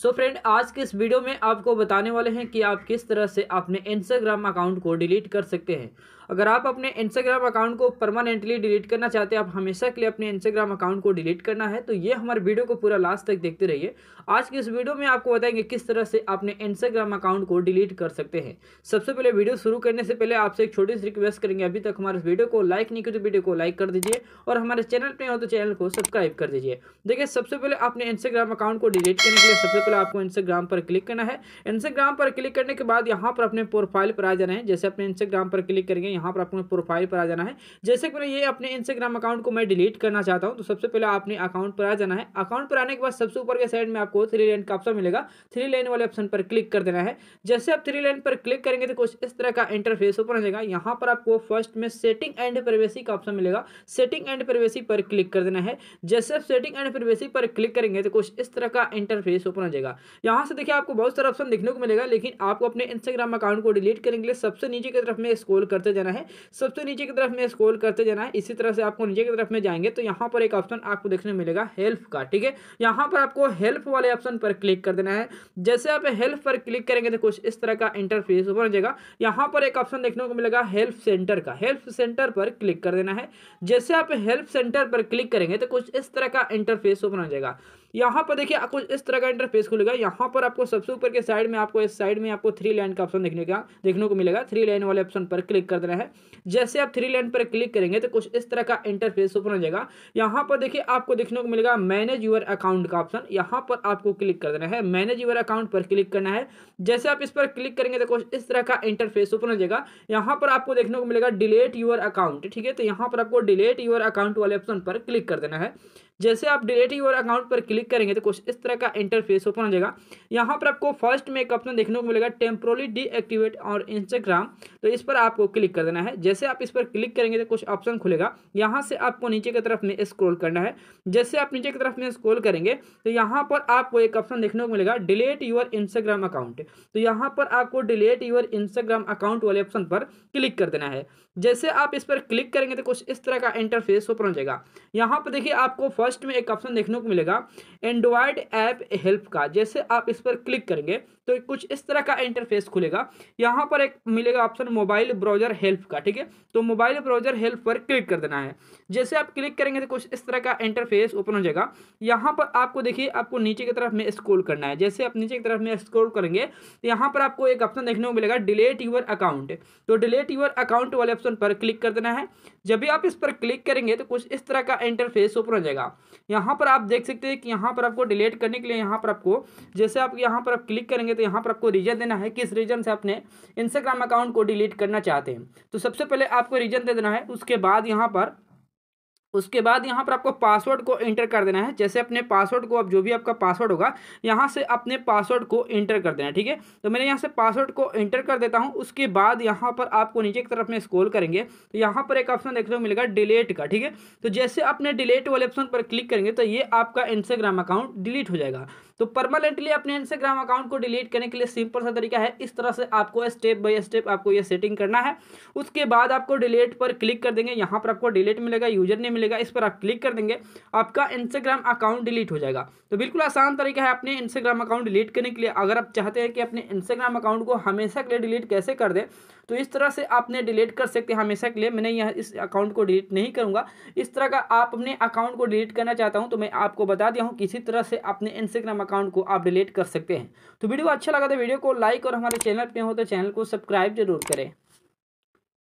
सो so friend आज के इस वीडियो में आपको बताने वाले हैं कि आप किस तरह से अपने इंस्टाग्राम अकाउंट को डिलीट कर सकते हैं अगर आप अपने इंस्टाग्राम अकाउंट को परमानेंटली डिलीट करना चाहते हैं आप हमेशा के लिए अपने इंस्टाग्राम अकाउंट को डिलीट करना है तो ये हमारे वीडियो को पूरा लास्ट तक देखते रहिए आज की इस वीडियो में आपको बताएंगे किस तरह से अपने इंस्टाग्राम अकाउंट को डिलीट कर सकते हैं सबसे पहले वीडियो शुरू करने से पहले आपसे एक छोटी सी रिक्वेस्ट करेंगे अभी तक हमारे वीडियो को लाइक नहीं करें तो वीडियो को लाइक कर दीजिए और हमारे चैनल पर हो तो चैनल को सब्सक्राइब कर दीजिए देखिए सबसे पहले अपने इंस्टाग्राम अकाउंट को डिलीट करने के लिए सबसे पहले आपको इंस्टाग्राम पर क्लिक करना है इंस्टाग्राम पर क्लिक करने के बाद यहाँ पर अपने प्रोफाइल पर आ जाना है जैसे अपने इंस्टाग्राम पर क्लिक करेंगे यहाँ पर अपने प्रोफाइल पर आ जाना है जैसे कि ये अपने इंस्टाग्राम अकाउंट को मैं डिलीट करना चाहता हूँ तो सबसे पहले आपने अकाउंट पर आ जाना है अकाउंट पर आने के बाद सबसे ऊपर के साइड में आपको थ्री लाइन का ऑप्शन मिलेगा थ्री लाइन वाले ऑप्शन पर क्लिक कर देना है जैसे आप थ्री लाइन पर क्लिक करेंगे तो कुछ इस तरह का इंटरफेस ओपन हो जाएगा यहाँ पर आपको फर्स्ट में सेटिंग एंड प्रवेशी का ऑप्शन मिलेगा सेटिंग एंड प्रवेशी पर क्लिक कर देना है जैसे आप सेटिंग एंड प्रवेशी पर क्लिक करेंगे तो कुछ इस तरह का इंटरफेस ओपन हो जाएगा जाएगा यहाँ से देखिए आपको बहुत सारा ऑप्शन देखने को मिलेगा लेकिन आपको अपने इंस्टाग्राम अकाउंट को डिलीट करने के लिए सबसे नीचे की तरफ में स्क्रोल करते जाना है सबसे नीचे की तरफ में स्क्रोल करते जाना है इसी तरह से आपको नीचे की तरफ में जाएंगे तो यहाँ पर एक ऑप्शन आपको देखने मिलेगा हेल्प का ठीक है यहाँ पर आपको हेल्प वाले ऑप्शन पर क्लिक कर देना है जैसे आप हेल्प पर क्लिक करेंगे तो कुछ इस तरह का इंटरफेस बन जाएगा यहाँ पर एक ऑप्शन देखने को मिलेगा हेल्प सेंटर का हेल्प सेंटर पर क्लिक कर देना है जैसे आप हेल्प सेंटर पर क्लिक करेंगे तो कुछ इस तरह का इंटरफेस ओपन हो जाएगा यहाँ पर देखिए कुछ इस तरह का इंटरफेस खुलेगा यहाँ पर आपको सबसे ऊपर के साइड में आपको इस साइड में आपको थ्री लाइन का ऑप्शन देखने का देखने को मिलेगा थ्री लाइन वाले ऑप्शन पर क्लिक कर देना है जैसे आप थ्री लाइन पर क्लिक करेंगे तो कुछ इस तरह का इंटरफेस ओपन हो जाएगा यहाँ पर देखिए आपको देखने को मिलेगा मैनेज यूर अकाउंट का ऑप्शन यहाँ पर आपको क्लिक कर देना है मैनेज यूर अकाउंट पर क्लिक करना है जैसे आप इस पर क्लिक करेंगे तो कुछ इस तरह का इंटरफेस ओपन हो जाएगा यहाँ पर आपको देखने को मिलेगा डिलेट यूर अकाउंट ठीक है तो यहाँ पर आपको डिलेट यूर अकाउंट वाले ऑप्शन पर क्लिक कर देना है जैसे आप डिलेट योर अकाउंट पर क्लिक करेंगे तो कुछ इस तरह का इंटरफेस ओपन हो जाएगा यहाँ पर आपको फर्स्ट में एक ऑप्शन देखने को मिलेगा टेम्प्रोली डीएक्टिवेट और इंस्टाग्राम तो इस पर आपको क्लिक कर देना है जैसे आप इस पर क्लिक करेंगे तो कुछ ऑप्शन खुलेगा यहाँ से आपको नीचे की तरफ में स्क्रोल करना है जैसे आप नीचे की तरफ में स्क्रोल करेंगे तो यहाँ पर आपको एक ऑप्शन देखने को मिलेगा डिलेट यूर इंस्टाग्राम अकाउंट तो यहाँ पर आपको डिलेट यूर इंस्टाग्राम अकाउंट वाले ऑप्शन पर क्लिक कर देना है जैसे आप इस पर क्लिक करेंगे तो कुछ इस तरह का इंटरफेस ओपन हो जाएगा यहाँ पर देखिए आपको फर्स्ट में एक ऑप्शन देखने को मिलेगा एंड्रॉयड ऐप हेल्प का जैसे आप इस पर क्लिक करेंगे तो कुछ इस तरह का इंटरफेस खुलेगा यहाँ पर एक मिलेगा ऑप्शन मोबाइल ब्राउजर हेल्प का ठीक है तो मोबाइल ब्राउजर हेल्प पर क्लिक कर देना है जैसे आप क्लिक करेंगे तो कुछ इस तरह का इंटरफेस ओपन हो जाएगा यहाँ पर आपको देखिए आपको नीचे की तरफ में स्क्रोल करना है जैसे आप नीचे की तरफ में स्क्रोल करेंगे तो यहाँ पर आपको एक ऑप्शन देखने को मिलेगा डिलेट यूर अकाउंट तो डिलेट यूर अकाउंट वाले ऑप्शन पर क्लिक कर देना है जब भी आप इस पर क्लिक करेंगे तो कुछ इस तरह का इंटरफेस ओपन हो जाएगा यहाँ पर आप देख सकते हैं कि यहाँ पर आपको डिलीट करने के लिए यहाँ पर आपको जैसे आप यहाँ पर आप क्लिक करेंगे तो यहाँ पर आपको रीजन देना है किस रीजन से आपने इंस्टाग्राम अकाउंट को डिलीट करना चाहते हैं तो सबसे पहले आपको रीजन दे देना है उसके बाद यहाँ पर उसके बाद यहाँ पर आपको पासवर्ड को एंटर कर देना है जैसे अपने पासवर्ड को आप जो भी आपका पासवर्ड होगा यहाँ से अपने पासवर्ड को एंटर कर देना ठीक है तो मैंने यहाँ से पासवर्ड को एंटर कर देता हूँ उसके बाद यहाँ पर आपको नीचे की तरफ में स्क्रोल करेंगे तो यहाँ पर एक ऑप्शन देखने को मिलेगा डिलीट का ठीक है तो जैसे अपने डिलीट वाले ऑप्शन पर क्लिक करेंगे तो ये आपका इंस्टाग्राम अकाउंट डिलीट हो जाएगा तो परमानेंटली अपने इंस्टाग्राम अकाउंट को डिलीट करने के लिए सिंपल सा तरीका है इस तरह से आपको स्टेप बाय स्टेप आपको ये सेटिंग करना है उसके बाद आपको डिलीट पर क्लिक कर देंगे यहाँ पर आपको डिलीट मिलेगा यूजर नहीं मिलेगा इस पर आप क्लिक कर देंगे आपका इंस्टाग्राम अकाउंट डिलीट हो जाएगा तो बिल्कुल आसान तरीका है अपने इंस्टाग्राम अकाउंट डिलीट करने के लिए अगर आप चाहते हैं कि अपने इंस्टाग्राम अकाउंट को हमेशा के लिए डिलीट कैसे कर दें तो इस तरह से आपने डिलीट कर सकते हैं हमेशा के लिए मैंने यह इस अकाउंट को डिलीट नहीं करूँगा इस तरह का आप अपने अकाउंट को डिलीट करना चाहता हूँ तो मैं आपको बता दिया हूँ किसी तरह से अपने इंस्टाग्राम अकाउंट को आप डिलीट कर सकते हैं तो वीडियो अच्छा लगा तो वीडियो को लाइक और हमारे चैनल पर हो तो चैनल को सब्सक्राइब जरूर करें